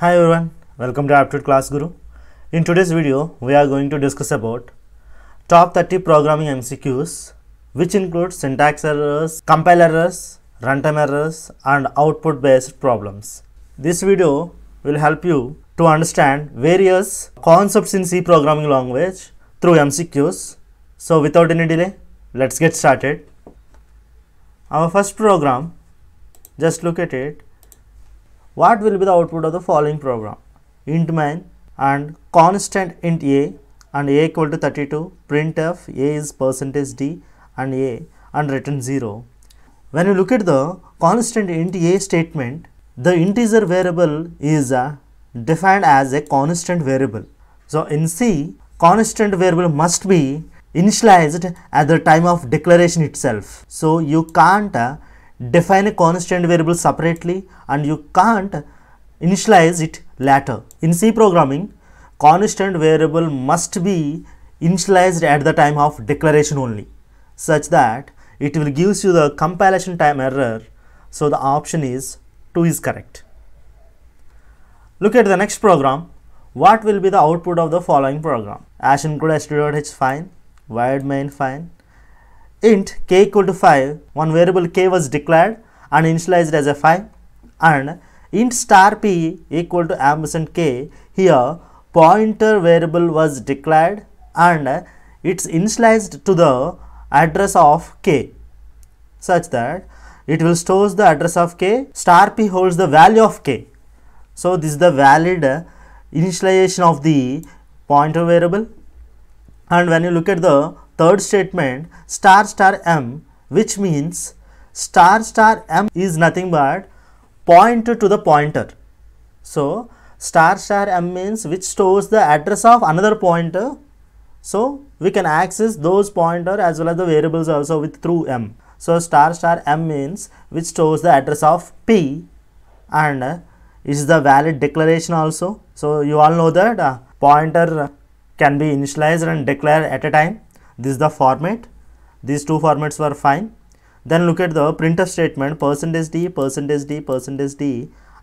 Hi everyone, welcome to Aptitude Class Guru. In today's video, we are going to discuss about top 30 programming MCQs, which include syntax errors, compile errors, runtime errors, and output based problems. This video will help you to understand various concepts in C programming language through MCQs. So, without any delay, let's get started. Our first program, just look at it what will be the output of the following program? int main and constant int a and a equal to 32 printf a is percentage d and a and return 0. When you look at the constant int a statement, the integer variable is uh, defined as a constant variable. So in C, constant variable must be initialized at the time of declaration itself. So you can't uh, define a constant variable separately and you can't initialize it later. In C programming, constant variable must be initialized at the time of declaration only such that it will gives you the compilation time error. So the option is 2 is correct. Look at the next program. What will be the output of the following program? Ash include h fine, wired main fine, int k equal to 5, one variable k was declared and initialized as a 5 and int star p equal to ampersand k, here pointer variable was declared and it's initialized to the address of k such that it will stores the address of k, star p holds the value of k. So, this is the valid initialization of the pointer variable and when you look at the third statement star star m which means star star m is nothing but pointer to the pointer. So, star star m means which stores the address of another pointer. So, we can access those pointer as well as the variables also with through m. So, star star m means which stores the address of p and is the valid declaration also. So, you all know that uh, pointer can be initialized and declared at a time this is the format these two formats were fine then look at the printer statement percentage d percentage d percentage d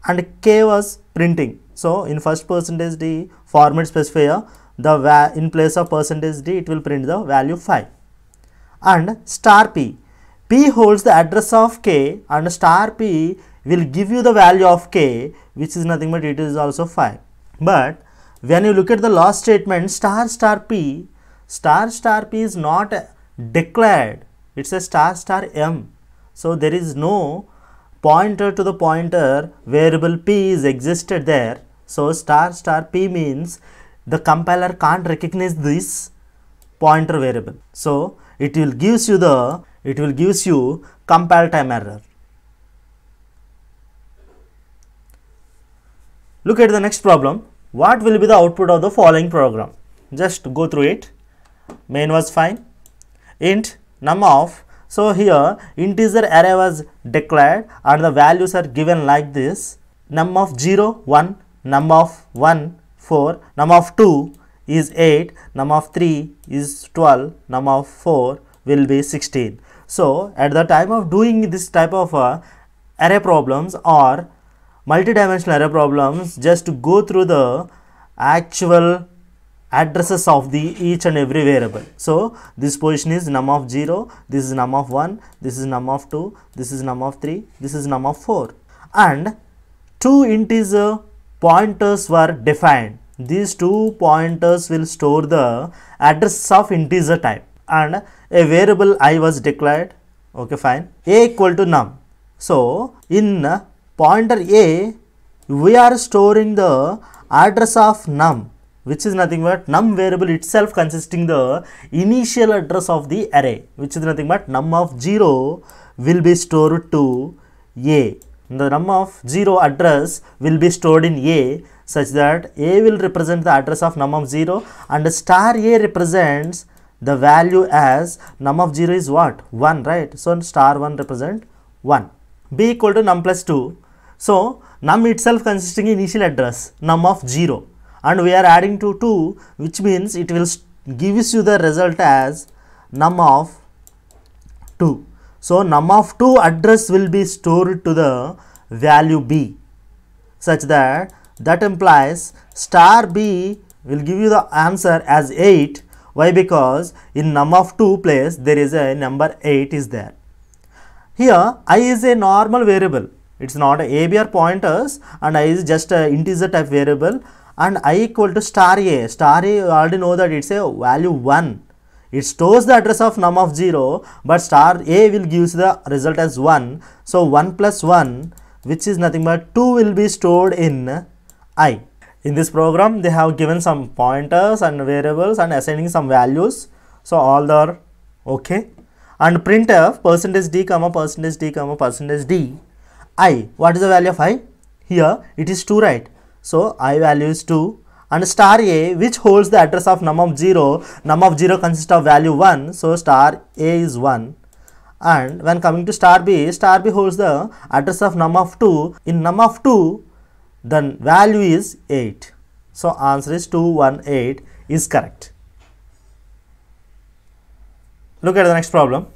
and k was printing so in first percentage d format specifier the in place of percentage d it will print the value 5 and star p p holds the address of k and star p will give you the value of k which is nothing but it is also 5 but when you look at the last statement star star p star star p is not declared it's a star star m so there is no pointer to the pointer variable p is existed there so star star p means the compiler can't recognize this pointer variable so it will gives you the it will gives you compile time error look at the next problem what will be the output of the following program just go through it main was fine int num of so here integer array was declared and the values are given like this num of 0 1 num of 1 4 num of 2 is 8 num of 3 is 12 num of 4 will be 16 so at the time of doing this type of uh, array problems or multi-dimensional array problems just to go through the actual addresses of the each and every variable. So this position is num of 0, this is num of 1, this is num of 2, this is num of 3, this is num of 4 and two integer pointers were defined. These two pointers will store the address of integer type and a variable i was declared okay fine a equal to num. So in pointer a we are storing the address of num which is nothing but num variable itself consisting the initial address of the array which is nothing but num of 0 will be stored to a. The num of 0 address will be stored in a such that a will represent the address of num of 0 and star a represents the value as num of 0 is what 1 right so star 1 represent 1 b equal to num plus 2 so num itself consisting initial address num of 0 and we are adding to 2 which means it will gives you the result as num of 2. So, num of 2 address will be stored to the value b such that that implies star b will give you the answer as 8 why because in num of 2 place there is a number 8 is there. Here i is a normal variable it is not a ABR pointers and i is just a integer type variable and i equal to star a. Star a you already know that it's a value 1. It stores the address of num of 0 but star a will gives the result as 1. So 1 plus 1 which is nothing but 2 will be stored in i. In this program they have given some pointers and variables and assigning some values. So all are okay. And printf percentage d comma percentage d comma percentage d i. What is the value of i? Here it is 2 right so i value is 2 and star a which holds the address of num of 0, num of 0 consists of value 1, so star a is 1 and when coming to star b, star b holds the address of num of 2, in num of 2 then value is 8. So answer is 218 is correct. Look at the next problem.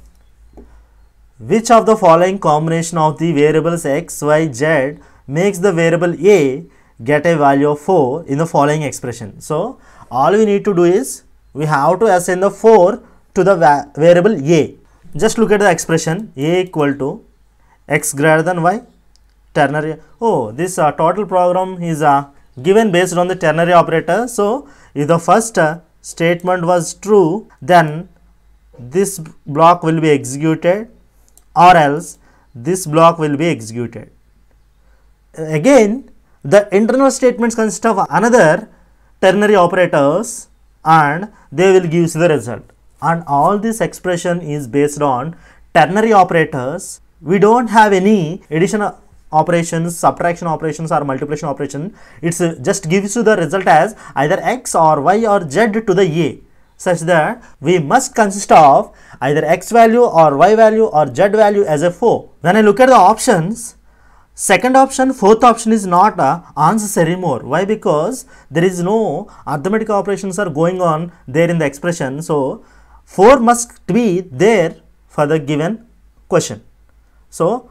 Which of the following combination of the variables x, y, z makes the variable a get a value of 4 in the following expression. So, all we need to do is we have to assign the 4 to the variable a. Just look at the expression a equal to x greater than y ternary. Oh, this uh, total program is uh, given based on the ternary operator. So, if the first uh, statement was true, then this block will be executed or else this block will be executed. Again, the internal statements consist of another ternary operators and they will give you the result. And all this expression is based on ternary operators. We don't have any additional operations, subtraction operations or multiplication operation. It just gives you the result as either x or y or z to the a such that we must consist of either x value or y value or z value as a 4. When I look at the options, Second option, fourth option is not uh, answer anymore. Why? Because there is no arithmetic operations are going on there in the expression. So, 4 must be there for the given question. So,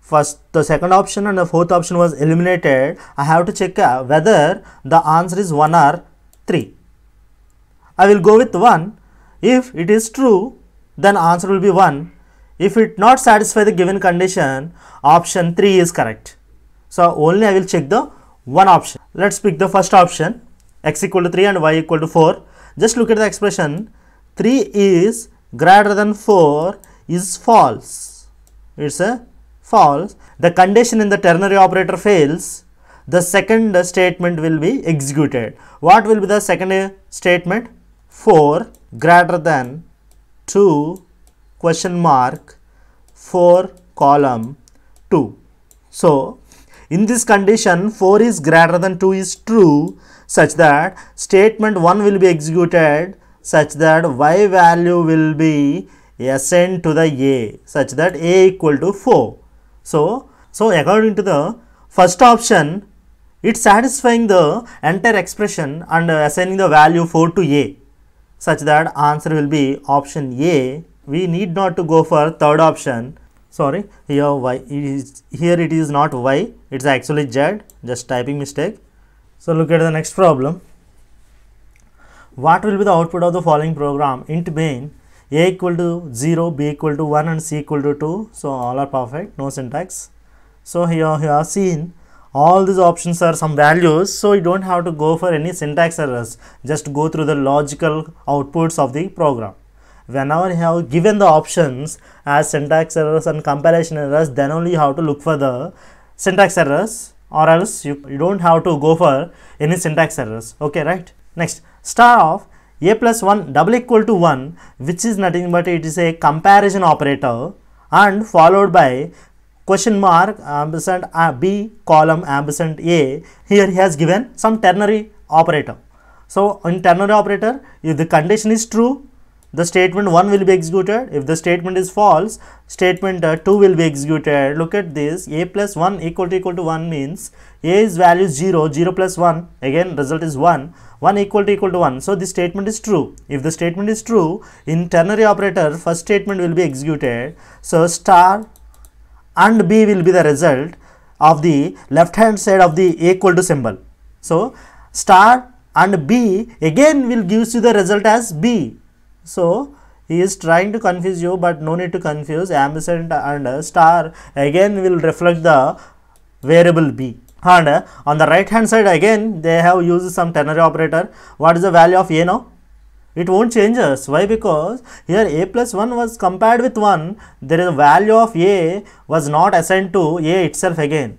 first the second option and the fourth option was eliminated. I have to check uh, whether the answer is 1 or 3. I will go with 1. If it is true, then answer will be 1. If it not satisfy the given condition, option 3 is correct. So, only I will check the one option. Let's pick the first option x equal to 3 and y equal to 4. Just look at the expression 3 is greater than 4 is false. It's a false. The condition in the ternary operator fails. The second statement will be executed. What will be the second statement? 4 greater than 2 question mark 4 column 2. So, in this condition 4 is greater than 2 is true such that statement 1 will be executed such that y value will be ascend to the a such that a equal to 4. So, so according to the first option it's satisfying the entire expression and assigning the value 4 to a such that answer will be option a we need not to go for third option sorry here y it is here it is not y it's actually z just typing mistake so look at the next problem what will be the output of the following program int main a equal to 0 b equal to 1 and c equal to 2 so all are perfect no syntax so here you have seen all these options are some values so you don't have to go for any syntax errors just go through the logical outputs of the program whenever you have given the options as syntax errors and compilation errors then only you have to look for the syntax errors or else you, you don't have to go for any syntax errors okay right next star of a plus 1 double equal to 1 which is nothing but it is a comparison operator and followed by question mark ampersand b column ampersand a here he has given some ternary operator so in ternary operator if the condition is true the statement 1 will be executed if the statement is false statement uh, 2 will be executed look at this a plus 1 equal to equal to 1 means a is value 0 0 plus 1 again result is 1 1 equal to equal to 1 so this statement is true if the statement is true in ternary operator first statement will be executed so star and b will be the result of the left hand side of the equal to symbol so star and b again will gives you the result as b so, he is trying to confuse you but no need to confuse Ambient and star again will reflect the variable b and on the right hand side again they have used some ternary operator what is the value of a now it won't change us why because here a plus 1 was compared with 1 there is a value of a was not assigned to a itself again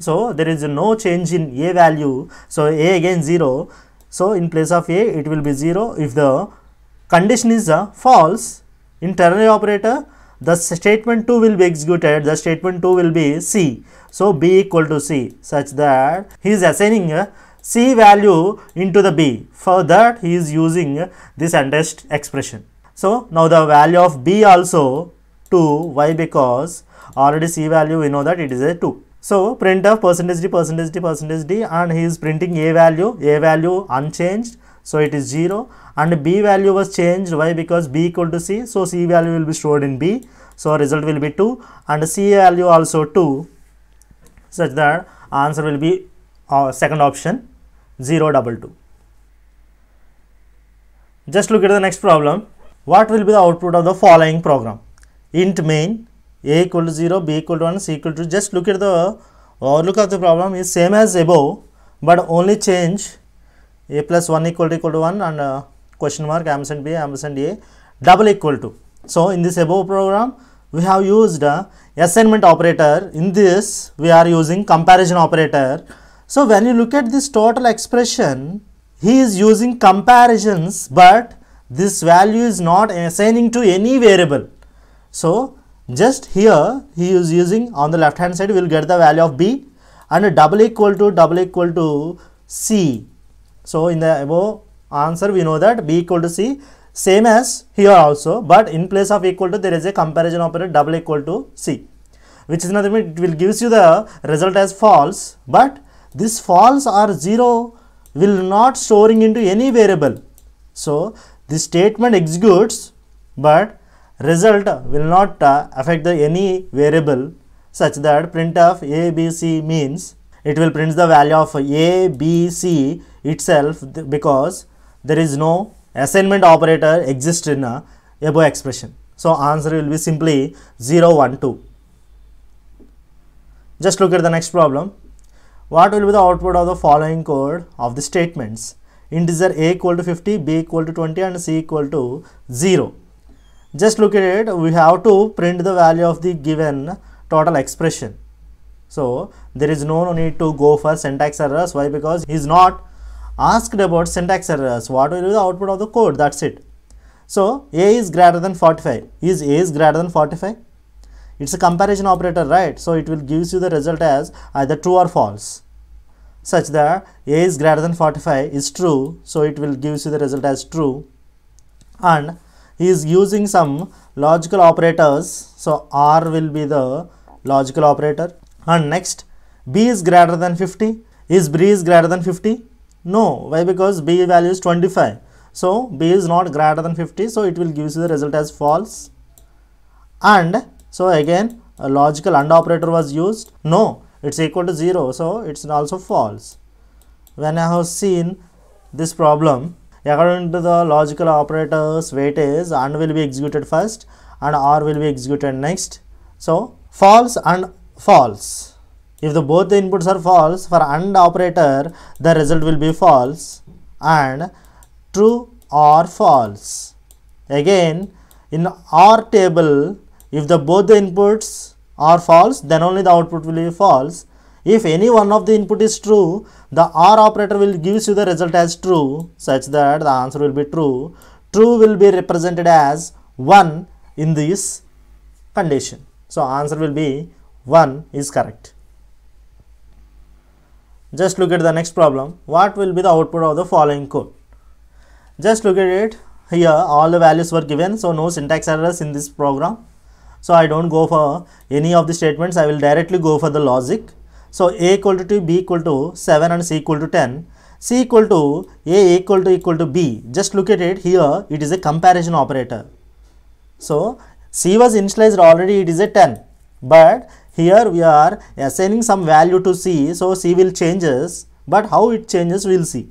so there is no change in a value so a again 0 so in place of a it will be 0 if the condition is a false in ternary operator the statement 2 will be executed the statement 2 will be c so b equal to c such that he is assigning a C value into the b for that he is using this underst expression so now the value of b also 2 why because already c value we know that it is a 2 so print of percentage d percentage d percentage d and he is printing a value a value unchanged so it is 0 and B value was changed. Why? Because B equal to C. So C value will be stored in B. So result will be 2 and C value also 2 such that answer will be uh, second option 0 double 2. Just look at the next problem. What will be the output of the following program? Int main a equal to 0, b equal to 1, c equal to just look at the overlook uh, of the problem is same as above but only change a plus 1 equal to equal to 1 and uh, question mark ampersand b ampersand a double equal to so in this above program we have used uh, assignment operator in this we are using comparison operator so when you look at this total expression he is using comparisons but this value is not assigning to any variable so just here he is using on the left hand side we will get the value of b and double equal to double equal to c so, in the above answer we know that B equal to C same as here also but in place of equal to there is a comparison operator double equal to C which is nothing but it will gives you the result as false but this false or 0 will not storing into any variable. So, this statement executes but result will not uh, affect the any variable such that print of a b c means it will print the value of a b c itself because there is no assignment operator exists in a above expression so answer will be simply 0 1 2 just look at the next problem what will be the output of the following code of the statements integer a equal to 50 b equal to 20 and c equal to 0 just look at it we have to print the value of the given total expression so there is no need to go for syntax errors. Why? Because he is not asked about syntax errors. What will be the output of the code? That's it. So A is greater than 45. Is A is greater than 45? It's a comparison operator, right? So it will gives you the result as either true or false such that A is greater than 45 is true. So it will gives you the result as true and he is using some logical operators. So R will be the logical operator and next b is greater than 50 is b is greater than 50 no why because b value is 25 so b is not greater than 50 so it will give you the result as false and so again a logical and operator was used no it's equal to 0 so it's also false when i have seen this problem according to the logical operators is and will be executed first and or will be executed next so false and false. If the both the inputs are false, for AND operator, the result will be false and true or false. Again, in OR table, if the both the inputs are false, then only the output will be false. If any one of the input is true, the OR operator will gives you the result as true, such that the answer will be true. True will be represented as 1 in this condition. So, answer will be 1 is correct. Just look at the next problem. What will be the output of the following code? Just look at it. Here all the values were given. So no syntax errors in this program. So I don't go for any of the statements. I will directly go for the logic. So a equal to 2, b equal to 7 and c equal to 10 c equal to a equal to equal to b just look at it here it is a comparison operator so c was initialized already it is a 10 but here we are assigning some value to C. So, C will changes, but how it changes we will see.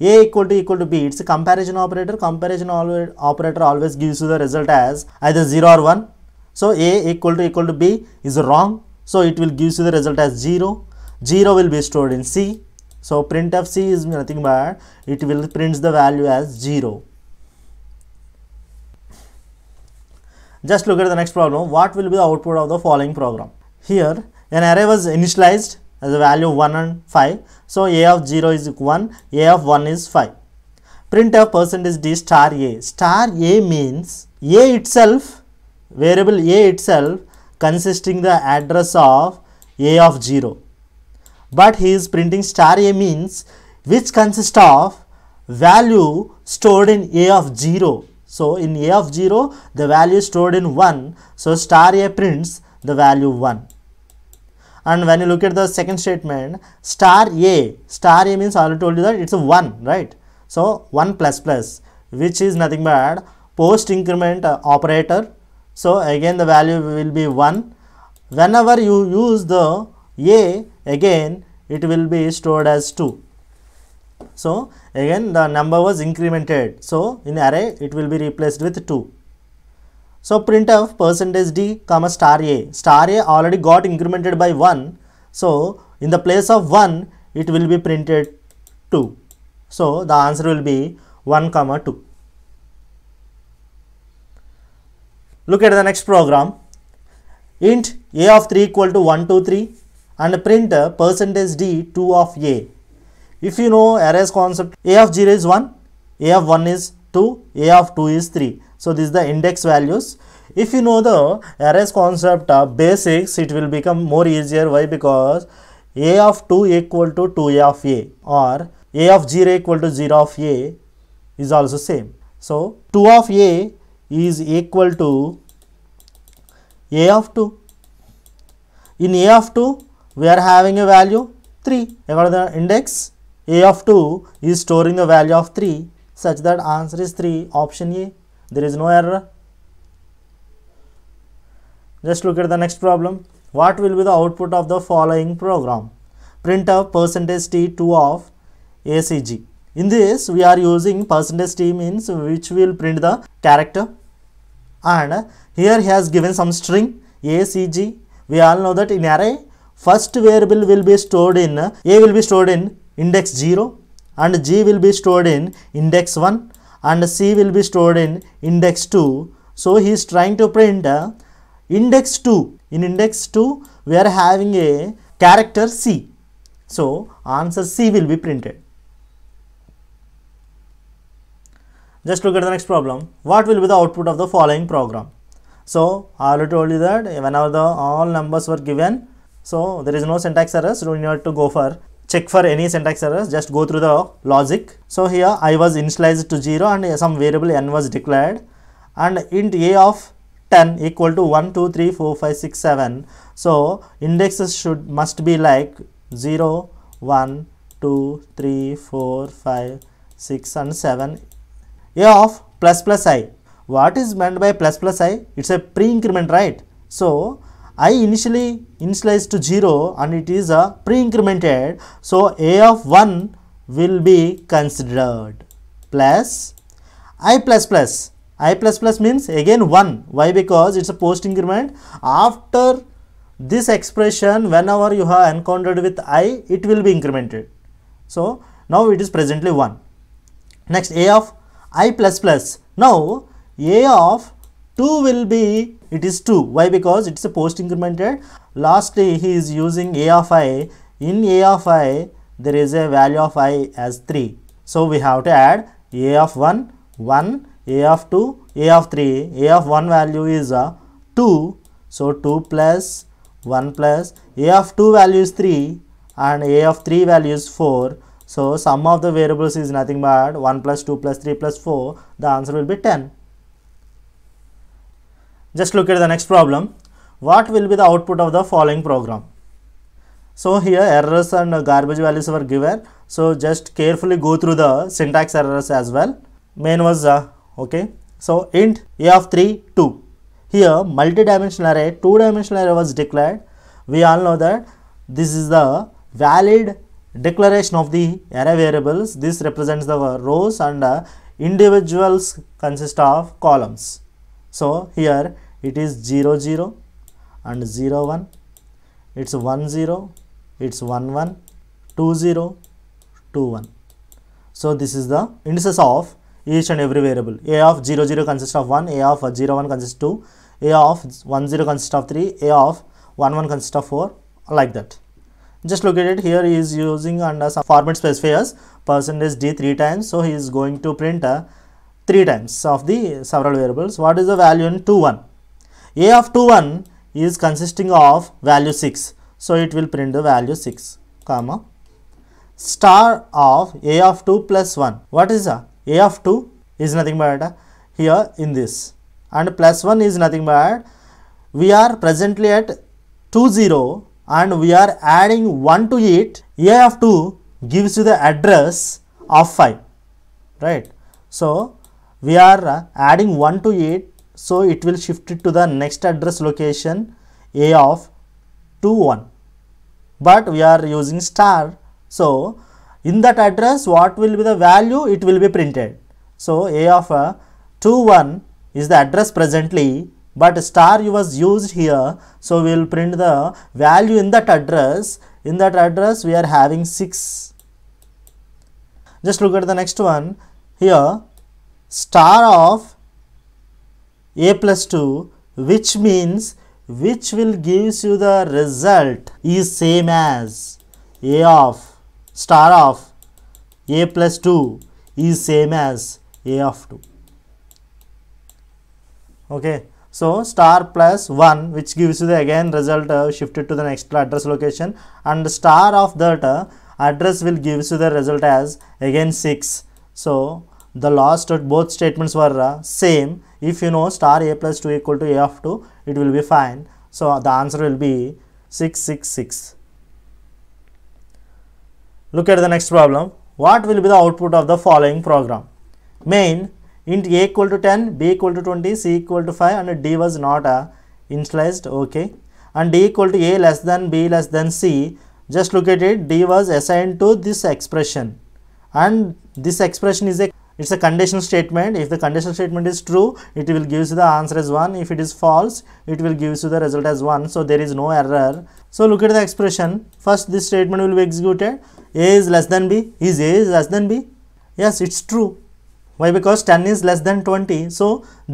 A equal to equal to B, it's a comparison operator. Comparison always, operator always gives you the result as either 0 or 1. So, A equal to equal to B is wrong. So, it will gives you the result as 0. 0 will be stored in C. So, printf C is nothing but it will prints the value as 0. Just look at the next problem. What will be the output of the following program? here an array was initialized as a value of 1 and 5. So a of 0 is 1, a of 1 is 5. Print a percentage d star a. Star a means a itself, variable a itself consisting the address of a of 0. But he is printing star a means which consists of value stored in a of 0. So in a of 0 the value stored in 1. So star a prints the value 1 and when you look at the second statement star a star a means i already told you that it's a 1 right so 1 plus plus which is nothing but post increment uh, operator so again the value will be 1 whenever you use the a again it will be stored as 2 so again the number was incremented so in array it will be replaced with 2 so printf percentage %d comma star a. Star a already got incremented by 1. So in the place of 1, it will be printed 2. So the answer will be 1 comma 2. Look at the next program. Int a of 3 equal to 1, 2, 3 and print percentage %d 2 of a. If you know arrays concept, a of 0 is 1, a of 1 is 2, a of 2 is 3. So this is the index values. If you know the arrays concept of basics, it will become more easier. Why? Because a of 2 equal to 2a of a or a of 0 equal to 0 of a is also same. So 2 of a is equal to a of 2. In a of 2, we are having a value 3. According the index, a of 2 is storing the value of 3 such that answer is 3 option A there is no error just look at the next problem what will be the output of the following program print a percentage t2 of acg in this we are using percentage t means which will print the character and here he has given some string acg we all know that in array first variable will be stored in a will be stored in index 0 and g will be stored in index 1 and C will be stored in index 2. So he is trying to print uh, index 2. In index 2 we are having a character C. So answer C will be printed. Just look at the next problem. What will be the output of the following program? So I already told you that whenever the all numbers were given, so there is no syntax error, so you need to go for check for any syntax errors just go through the logic so here i was initialized to 0 and some variable n was declared and int a of 10 equal to 1 2 3 4 5 6 7 so indexes should must be like 0 1 2 3 4 5 6 and 7 a of plus plus i what is meant by plus plus i it's a pre increment right so i initially initialized to 0 and it is a pre-incremented so a of 1 will be considered plus i plus plus i plus plus means again 1 why because it's a post increment after this expression whenever you have encountered with i it will be incremented so now it is presently 1 next a of i plus plus now a of 2 will be, it is 2. Why? Because it's a post incremented. Lastly, he is using a of i. In a of i, there is a value of i as 3. So, we have to add a of 1, 1, a of 2, a of 3. a of 1 value is a 2. So, 2 plus 1 plus a of 2 value is 3 and a of 3 value is 4. So, sum of the variables is nothing but 1 plus 2 plus 3 plus 4. The answer will be 10. Just look at the next problem. What will be the output of the following program? So here errors and garbage values were given. So just carefully go through the syntax errors as well. Main was uh, okay. So int a of 3, 2. Here multi-dimensional array, two-dimensional array was declared. We all know that this is the valid declaration of the array variables. This represents the rows and uh, individuals consist of columns. So here it is 0 0 and 0 1 it's 1 0 it's 1 1 2 0 2 1 so this is the indices of each and every variable a of 0 0 consists of 1 a of 0 1 consists of 2 a of 1 0 consists of 3 a of 1 1 consists of 4 like that just look at it here he is using under some format specifiers percentage d three times so he is going to print uh, three times of the several variables what is the value in 2 1 a of 2 1 is consisting of value 6. So, it will print the value 6 comma star of A of 2 plus 1. What is a? A of 2 is nothing but here in this and plus 1 is nothing but we are presently at 2 0 and we are adding 1 to it. A of 2 gives you the address of 5 right. So, we are adding 1 to it so it will shift it to the next address location A of 2 1. But we are using star. So in that address what will be the value it will be printed. So A of uh, 2 1 is the address presently but star was used here. So we will print the value in that address. In that address we are having 6. Just look at the next one here star of a plus 2 which means which will gives you the result is same as a of star of a plus 2 is same as a of 2 okay so star plus 1 which gives you the again result uh, shifted to the next address location and star of that uh, address will gives you the result as again 6 so the last uh, both statements were uh, same if you know star a plus 2 equal to a of 2 it will be fine so the answer will be 666 look at the next problem what will be the output of the following program main int a equal to 10 b equal to 20 c equal to 5 and d was not uh, initialized okay and d equal to a less than b less than c just look at it d was assigned to this expression and this expression is a it's a condition statement if the condition statement is true it will gives the answer as 1 if it is false it will gives you the result as 1 so there is no error so look at the expression first this statement will be executed a is less than b is a is less than b yes it's true why because 10 is less than 20 so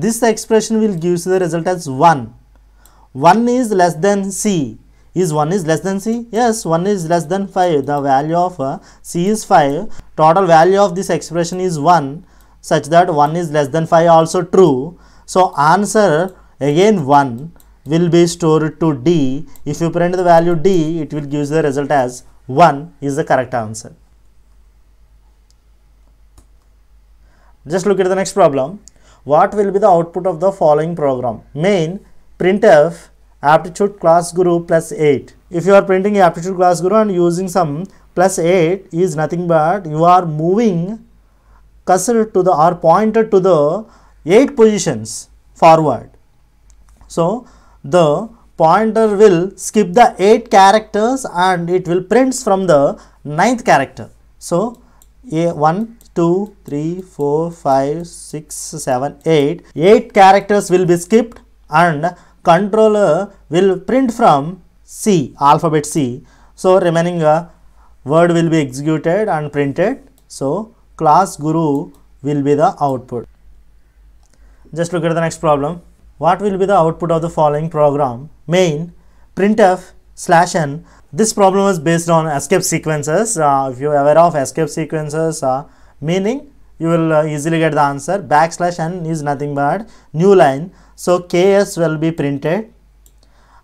this expression will gives the result as 1 1 is less than c is 1 is less than c? Yes, 1 is less than 5. The value of uh, c is 5. Total value of this expression is 1 such that 1 is less than 5 also true. So answer again 1 will be stored to D. If you print the value D, it will give the result as 1 is the correct answer. Just look at the next problem. What will be the output of the following program? Main printf aptitude class guru plus 8 if you are printing aptitude class guru and using some plus 8 is nothing but you are moving cursor to the or pointer to the 8 positions forward so the pointer will skip the 8 characters and it will prints from the ninth character so a 1 2 3 4 5 6 7 8 8 characters will be skipped and controller will print from C, alphabet C. So, remaining uh, word will be executed and printed. So, class guru will be the output. Just look at the next problem. What will be the output of the following program? Main printf slash n. This problem is based on escape sequences. Uh, if you are aware of escape sequences, uh, meaning you will uh, easily get the answer. Backslash n is nothing but new line. So, Ks will be printed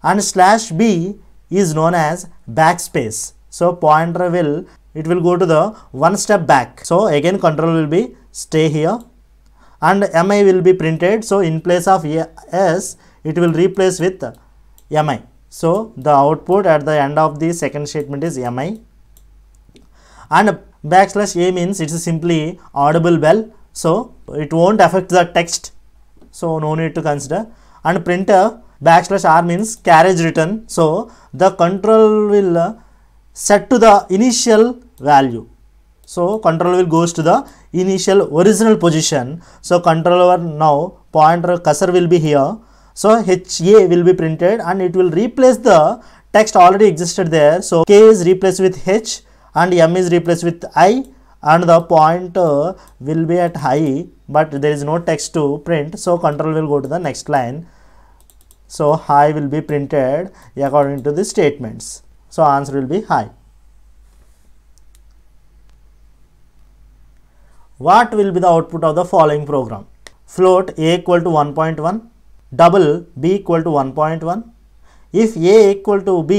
and slash B is known as backspace. So, pointer will, it will go to the one step back. So, again control will be stay here and MI will be printed. So, in place of S, it will replace with MI. So, the output at the end of the second statement is MI and backslash A means it is simply audible bell. So, it won't affect the text so no need to consider and printer backslash r means carriage return so the control will uh, set to the initial value so control will goes to the initial original position so controller now pointer cursor will be here so HA will be printed and it will replace the text already existed there. So K is replaced with H and M is replaced with I and the point uh, will be at high but there is no text to print so control will go to the next line so high will be printed according to the statements so answer will be high what will be the output of the following program float a equal to 1.1 double b equal to 1.1 if a equal to b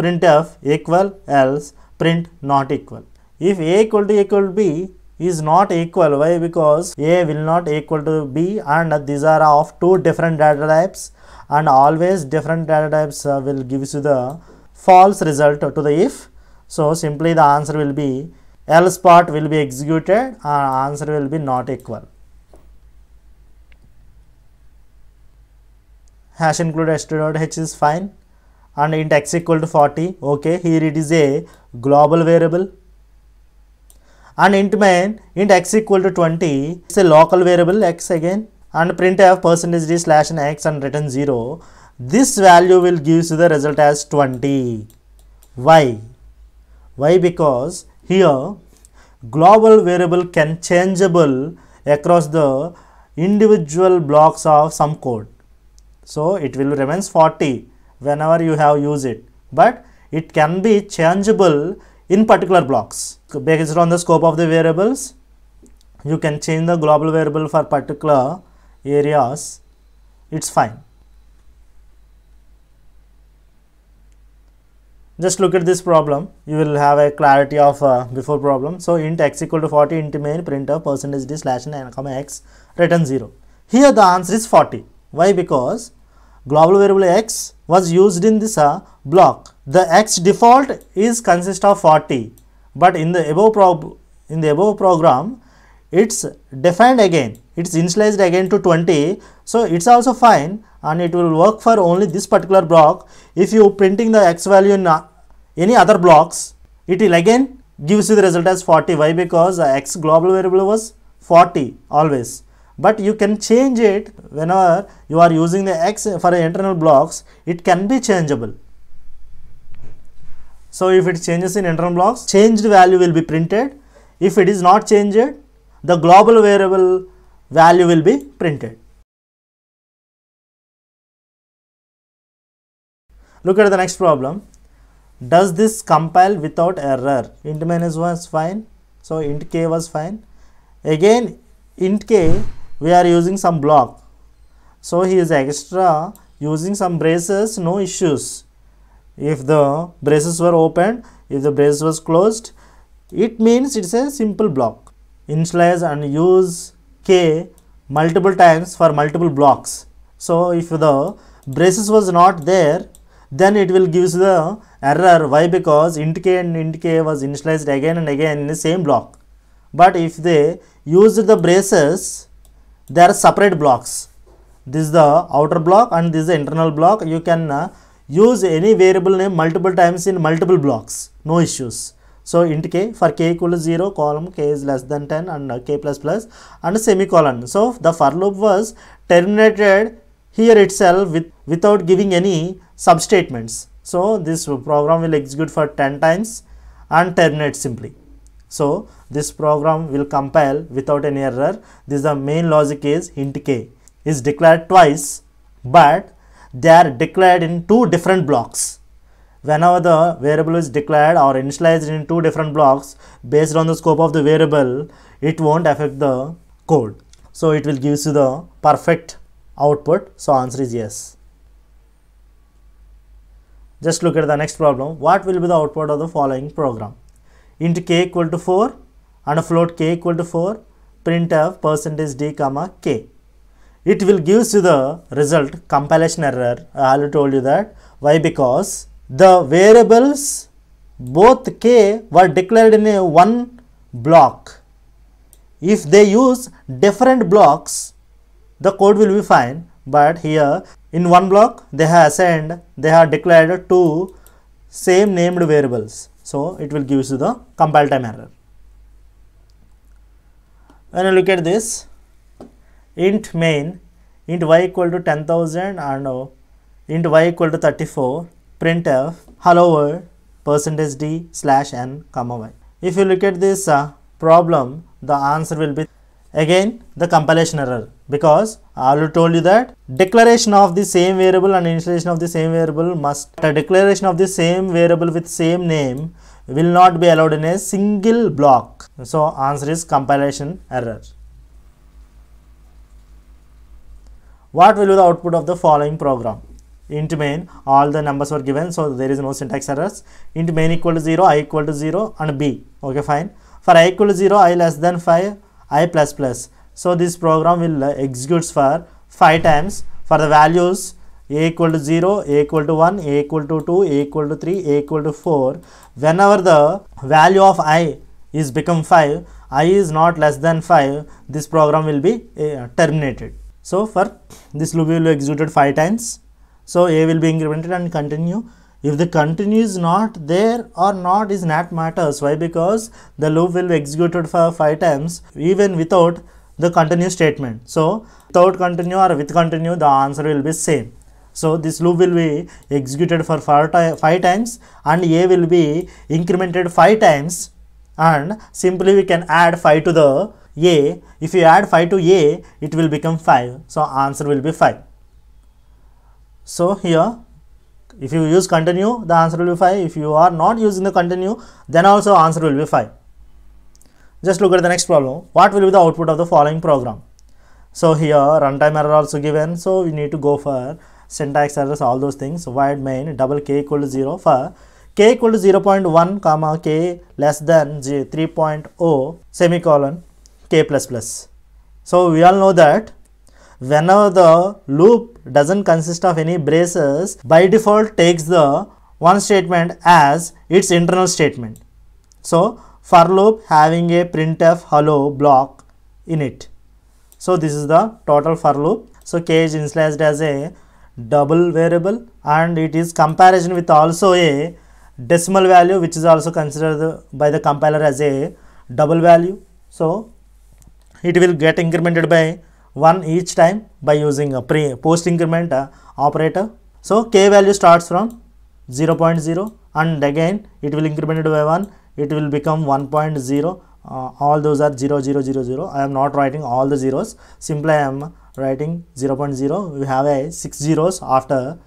printf equal else print not equal if A equal to A equal to B is not equal, why? Because A will not equal to B and these are of two different data types and always different data types uh, will give you the false result to the if. So, simply the answer will be else part will be executed and answer will be not equal. hash include h h is fine and int x equal to 40 okay here it is a global variable and int main int x equal to 20 is a local variable x again and printf percentage d slash and x and return 0 this value will gives you the result as 20 why why because here global variable can changeable across the individual blocks of some code so it will remains 40 whenever you have used it but it can be changeable in particular blocks. Based on the scope of the variables, you can change the global variable for particular areas, it's fine. Just look at this problem, you will have a clarity of uh, before problem. So, int x equal to 40 int main printer percentage d slash n comma x return 0. Here the answer is 40. Why? Because global variable x was used in this uh, block the x default is consist of 40 but in the above prob in the above program it's defined again it's initialized again to 20 so it's also fine and it will work for only this particular block if you printing the x value in uh, any other blocks it will again gives you the result as 40 why because the x global variable was 40 always but you can change it whenever you are using the x for internal blocks it can be changeable so if it changes in interim blocks, changed value will be printed. If it is not changed, the global variable value will be printed. Look at the next problem. Does this compile without error? int minus was fine. So int k was fine. Again int k we are using some block. So he is extra using some braces no issues if the braces were opened if the brace was closed it means it's a simple block initialize and use k multiple times for multiple blocks so if the braces was not there then it will gives the error why because int k and int k was initialized again and again in the same block but if they used the braces they are separate blocks this is the outer block and this is the internal block you can uh, use any variable name multiple times in multiple blocks no issues so int k for k equal to 0 column k is less than 10 and uh, k plus plus and semicolon so the for loop was terminated here itself with without giving any substatements so this program will execute for 10 times and terminate simply so this program will compile without any error this the main logic is int k is declared twice but they are declared in two different blocks. Whenever the variable is declared or initialized in two different blocks based on the scope of the variable, it won't affect the code. So it will give you the perfect output. So answer is yes. Just look at the next problem. What will be the output of the following program? Int k equal to 4 and float k equal to 4 printf percentage d comma k it will gives you the result compilation error i already told you that why because the variables both k were declared in a one block if they use different blocks the code will be fine but here in one block they have assigned they have declared two same named variables so it will gives you the compile time error when you look at this int main int y equal to 10000 and no int y equal to 34 printf hello world percentage d slash n comma y if you look at this uh, problem the answer will be again the compilation error because I already told you that declaration of the same variable and initialization of the same variable must a declaration of the same variable with same name will not be allowed in a single block so answer is compilation error What will be the output of the following program? int main all the numbers were given so there is no syntax errors int main equal to 0 i equal to 0 and b okay fine for i equal to 0 i less than 5 i plus plus so this program will uh, execute for 5 times for the values a equal to 0 a equal to 1 a equal to 2 a equal to 3 a equal to 4 whenever the value of i is become 5 i is not less than 5 this program will be uh, terminated so for this loop will be executed 5 times. So A will be incremented and continue. If the continue is not there or not is not matters. Why? Because the loop will be executed for 5 times even without the continue statement. So without continue or with continue the answer will be same. So this loop will be executed for five times and A will be incremented 5 times and simply we can add 5 to the a if you add 5 to a it will become 5 so answer will be 5 so here if you use continue the answer will be 5 if you are not using the continue then also answer will be 5 just look at the next problem what will be the output of the following program so here runtime error also given so we need to go for syntax errors all those things void main double k equal to 0 for k equal to 0 0.1 comma k less than 3.0 semicolon k++. plus. So, we all know that whenever the loop doesn't consist of any braces, by default takes the one statement as its internal statement. So, for loop having a printf hello block in it. So, this is the total for loop. So, k is initialized as a double variable and it is comparison with also a decimal value which is also considered by the compiler as a double value. So, it will get incremented by 1 each time by using a pre post increment uh, operator. So, k value starts from 0, 0.0 and again it will incremented by 1, it will become 1.0, uh, all those are 0, 0, 0, 0. I am not writing all the zeros, simply I am writing 0, 0.0, we have a 6 zeros after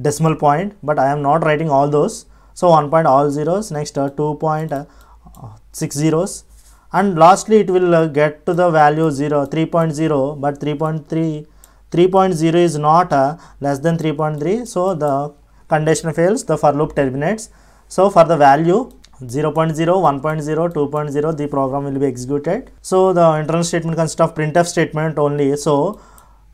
decimal point, but I am not writing all those. So, 1 all zeros, next uh, 2 point uh, 6 zeros, and lastly it will uh, get to the value 0 3.0 but 3.3 3.0 is not uh, less than 3.3 so the condition fails the for loop terminates so for the value 0 0.0 1.0 2.0 the program will be executed so the internal statement consists of printf statement only so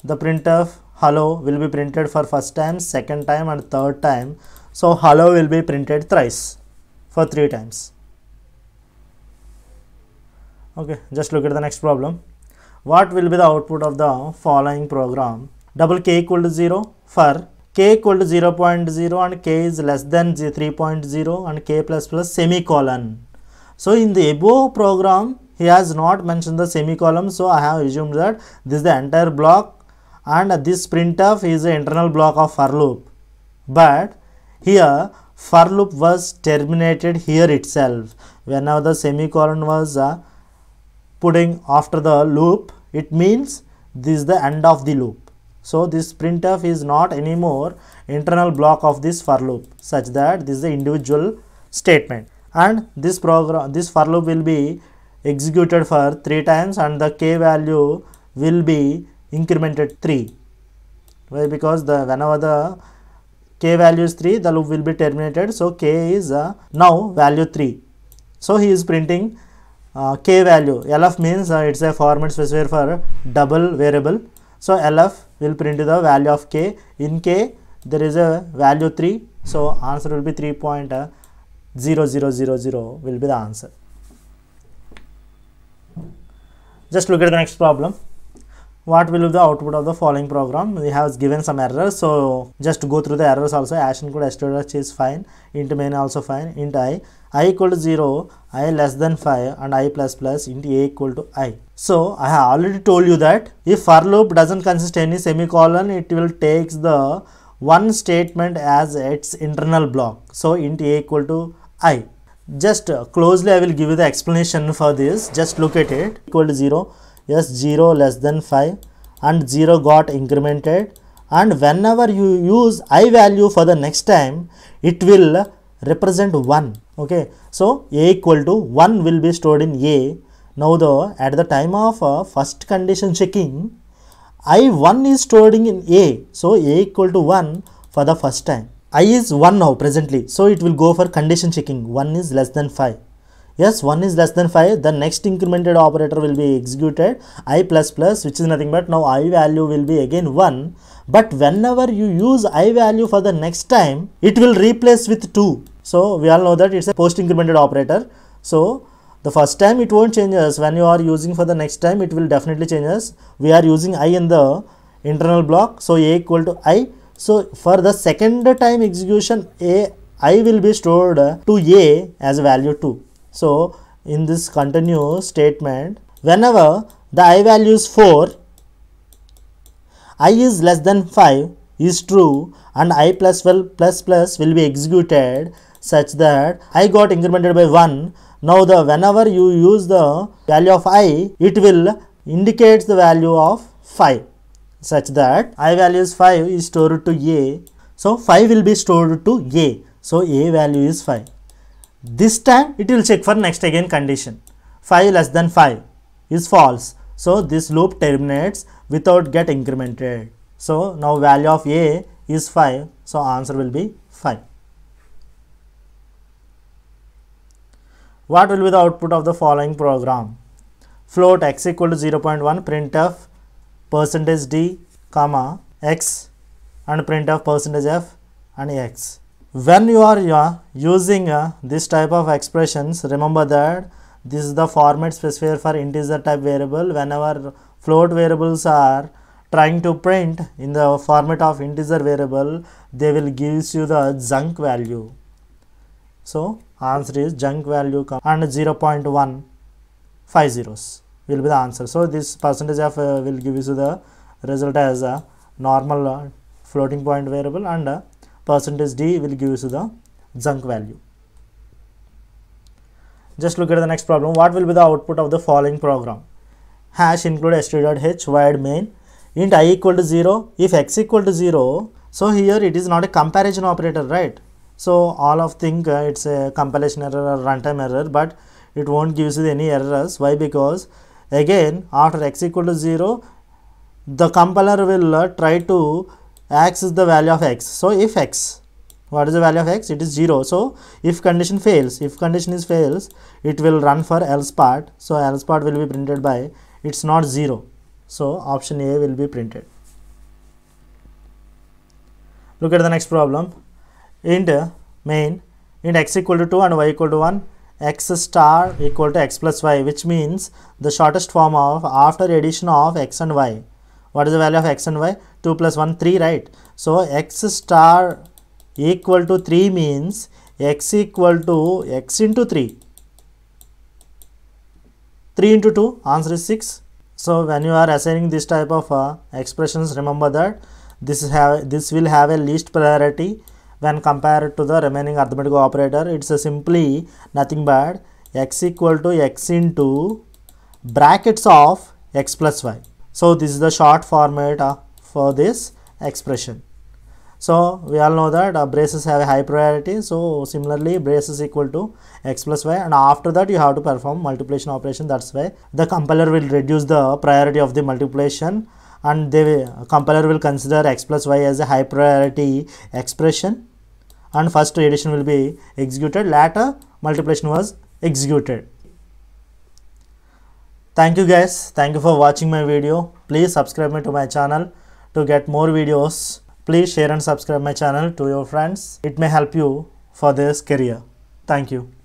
the printf hello will be printed for first time second time and third time so hello will be printed thrice for three times okay just look at the next problem what will be the output of the following program double k equal to 0 for k equal to 0, and k is less than 3.0 and k plus plus semicolon so in the above program he has not mentioned the semicolon so i have assumed that this is the entire block and this printf is the internal block of for loop but here for loop was terminated here itself whenever the semicolon was uh, putting after the loop, it means this is the end of the loop. So this printf is not anymore internal block of this for loop such that this is the individual statement and this program this for loop will be executed for 3 times and the k value will be incremented 3 why because the whenever the k value is 3 the loop will be terminated so k is uh, now value 3 so he is printing uh, k value lf means uh, it's a format specifier for double variable so lf will print the value of k in k there is a value 3 so answer will be 3.0000 uh, will be the answer just look at the next problem what will be the output of the following program we have given some errors so just go through the errors also ash and code stdh is fine int main also fine int i i equal to 0 i less than 5 and i plus plus int a equal to i so i have already told you that if for loop doesn't consist any semicolon it will takes the one statement as its internal block so int a equal to i just closely i will give you the explanation for this just look at it equal to 0 yes 0 less than 5 and 0 got incremented and whenever you use i value for the next time it will represent 1 okay so a equal to 1 will be stored in a now though at the time of uh, first condition checking i1 is stored in a so a equal to 1 for the first time i is 1 now presently so it will go for condition checking 1 is less than 5 yes 1 is less than 5 the next incremented operator will be executed i plus plus which is nothing but now i value will be again 1 but whenever you use i value for the next time it will replace with 2 so we all know that it's a post incremented operator so the first time it won't change us when you are using for the next time it will definitely change us we are using i in the internal block so a equal to i so for the second time execution a i will be stored to a as value 2 so, in this continue statement, whenever the i value is 4, i is less than 5 is true and i plus plus plus will be executed such that i got incremented by 1. Now, the whenever you use the value of i, it will indicates the value of 5 such that i value is 5 is stored to a. So, 5 will be stored to a. So, a value is 5. This time it will check for next again condition. 5 less than 5 is false. So this loop terminates without get incremented. So now value of A is 5. So answer will be 5. What will be the output of the following program? Float x equal to 0 0.1 printf percentage d comma x and printf percentage f and x when you are uh, using uh, this type of expressions remember that this is the format specifier for integer type variable whenever float variables are trying to print in the format of integer variable they will gives you the junk value so answer is junk value and 0 0.1 5 zeros will be the answer so this percentage of uh, will give you the result as a normal uh, floating point variable and uh, percentage d will give you the junk value just look at the next problem what will be the output of the following program hash include std.h 2h void main int i equal to 0 if x equal to 0 so here it is not a comparison operator right so all of think uh, it's a compilation error or runtime error but it won't give you any errors why because again after x equal to 0 the compiler will uh, try to x is the value of x so if x what is the value of x it is 0 so if condition fails if condition is fails it will run for else part so else part will be printed by it's not 0 so option a will be printed look at the next problem int main int x equal to 2 and y equal to 1 x star equal to x plus y which means the shortest form of after addition of x and y what is the value of x and y 2 plus 1 3 right so x star equal to 3 means x equal to x into 3 3 into 2 answer is 6 so when you are assigning this type of uh, expressions remember that this have this will have a least priority when compared to the remaining arithmetic operator it's simply nothing bad. x equal to x into brackets of x plus y so this is the short format uh, for this expression. So we all know that uh, braces have a high priority. So similarly, braces equal to x plus y and after that you have to perform multiplication operation. That's why the compiler will reduce the priority of the multiplication and the compiler will consider x plus y as a high priority expression and first addition will be executed later multiplication was executed Thank you guys. Thank you for watching my video. Please subscribe me to my channel to get more videos. Please share and subscribe my channel to your friends. It may help you for this career. Thank you.